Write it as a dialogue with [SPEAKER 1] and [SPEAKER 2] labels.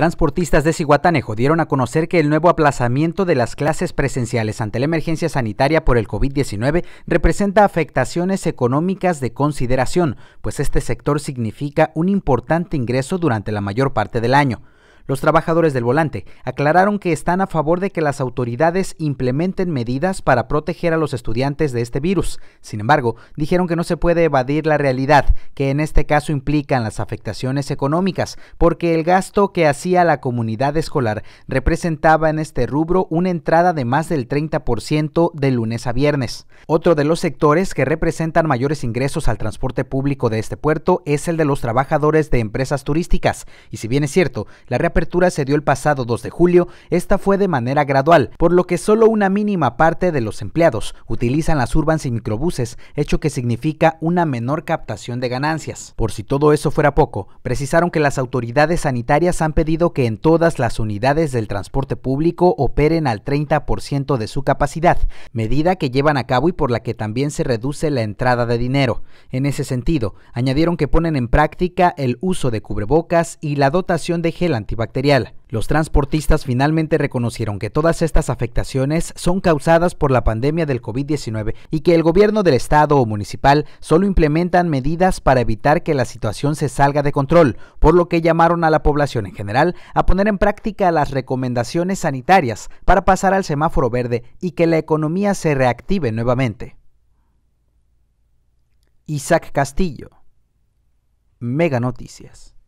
[SPEAKER 1] Transportistas de Ciguatanejo dieron a conocer que el nuevo aplazamiento de las clases presenciales ante la emergencia sanitaria por el COVID-19 representa afectaciones económicas de consideración, pues este sector significa un importante ingreso durante la mayor parte del año. Los trabajadores del volante aclararon que están a favor de que las autoridades implementen medidas para proteger a los estudiantes de este virus. Sin embargo, dijeron que no se puede evadir la realidad, que en este caso implican las afectaciones económicas, porque el gasto que hacía la comunidad escolar representaba en este rubro una entrada de más del 30% de lunes a viernes. Otro de los sectores que representan mayores ingresos al transporte público de este puerto es el de los trabajadores de empresas turísticas, y si bien es cierto, la reapertura apertura se dio el pasado 2 de julio, esta fue de manera gradual, por lo que solo una mínima parte de los empleados utilizan las urbans y microbuses, hecho que significa una menor captación de ganancias. Por si todo eso fuera poco, precisaron que las autoridades sanitarias han pedido que en todas las unidades del transporte público operen al 30% de su capacidad, medida que llevan a cabo y por la que también se reduce la entrada de dinero. En ese sentido, añadieron que ponen en práctica el uso de cubrebocas y la dotación de gel antibacterial los transportistas finalmente reconocieron que todas estas afectaciones son causadas por la pandemia del COVID-19 y que el gobierno del estado o municipal solo implementan medidas para evitar que la situación se salga de control, por lo que llamaron a la población en general a poner en práctica las recomendaciones sanitarias para pasar al semáforo verde y que la economía se reactive nuevamente. Isaac Castillo, Mega Noticias.